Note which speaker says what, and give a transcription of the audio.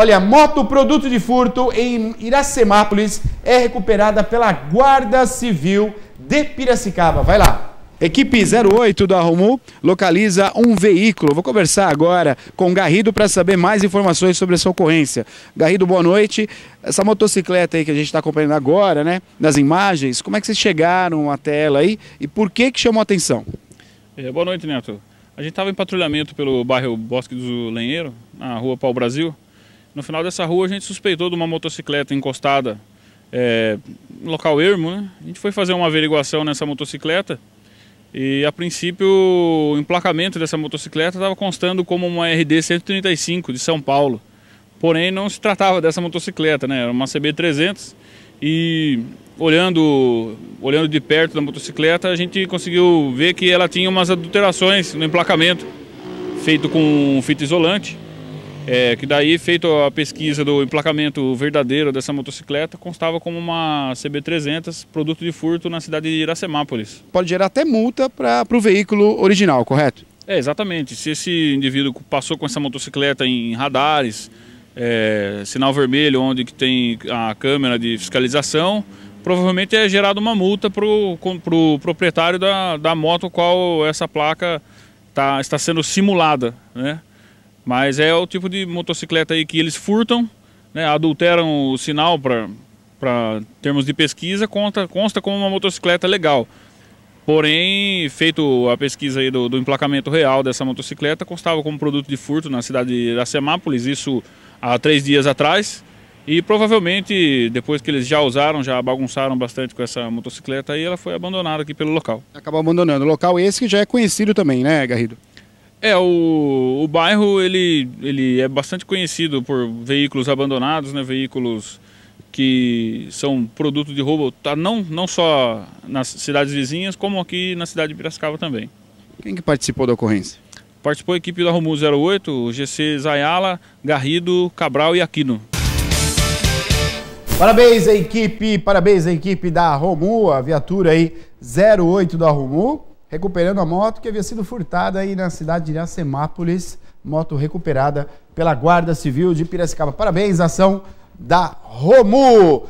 Speaker 1: Olha, moto produto de furto em Iracemápolis é recuperada pela Guarda Civil de Piracicaba. Vai lá. Equipe 08 da Romu localiza um veículo. Vou conversar agora com Garrido para saber mais informações sobre essa ocorrência. Garrido, boa noite. Essa motocicleta aí que a gente está acompanhando agora, né, nas imagens, como é que vocês chegaram até ela aí e por que que chamou a atenção?
Speaker 2: É, boa noite, Neto. A gente estava em patrulhamento pelo bairro Bosque do Lenheiro, na rua Pau Brasil, no final dessa rua a gente suspeitou de uma motocicleta encostada é, no local ermo. Né? A gente foi fazer uma averiguação nessa motocicleta e a princípio o emplacamento dessa motocicleta estava constando como uma RD 135 de São Paulo. Porém não se tratava dessa motocicleta, né? era uma CB 300 e olhando, olhando de perto da motocicleta a gente conseguiu ver que ela tinha umas adulterações no emplacamento feito com fita isolante. É, que daí, feito a pesquisa do emplacamento verdadeiro dessa motocicleta, constava como uma CB300, produto de furto na cidade de Iracemápolis.
Speaker 1: Pode gerar até multa para o veículo original, correto?
Speaker 2: É, exatamente. Se esse indivíduo passou com essa motocicleta em radares, é, sinal vermelho, onde que tem a câmera de fiscalização, provavelmente é gerada uma multa para o pro proprietário da, da moto qual essa placa tá, está sendo simulada, né? Mas é o tipo de motocicleta aí que eles furtam, né, adulteram o sinal para termos de pesquisa, consta, consta como uma motocicleta legal. Porém, feito a pesquisa aí do, do, emplacamento real dessa motocicleta, constava como produto de furto na cidade da Semápolis, isso há três dias atrás. E provavelmente, depois que eles já usaram, já bagunçaram bastante com essa motocicleta, aí ela foi abandonada aqui pelo local.
Speaker 1: Acabou abandonando. O local esse que já é conhecido também, né, Garrido?
Speaker 2: É, o, o bairro ele, ele é bastante conhecido por veículos abandonados, né, veículos que são produto de roubo, tá, não, não só nas cidades vizinhas, como aqui na cidade de Piracicaba também.
Speaker 1: Quem que participou da ocorrência?
Speaker 2: Participou a equipe da Romu 08, o GC Zayala, Garrido, Cabral e Aquino.
Speaker 1: Parabéns à equipe, parabéns à equipe da Romu, a viatura aí 08 da Romu, recuperando a moto que havia sido furtada aí na cidade de Iracemápolis. Moto recuperada pela Guarda Civil de Piracicaba. Parabéns, ação da Romu!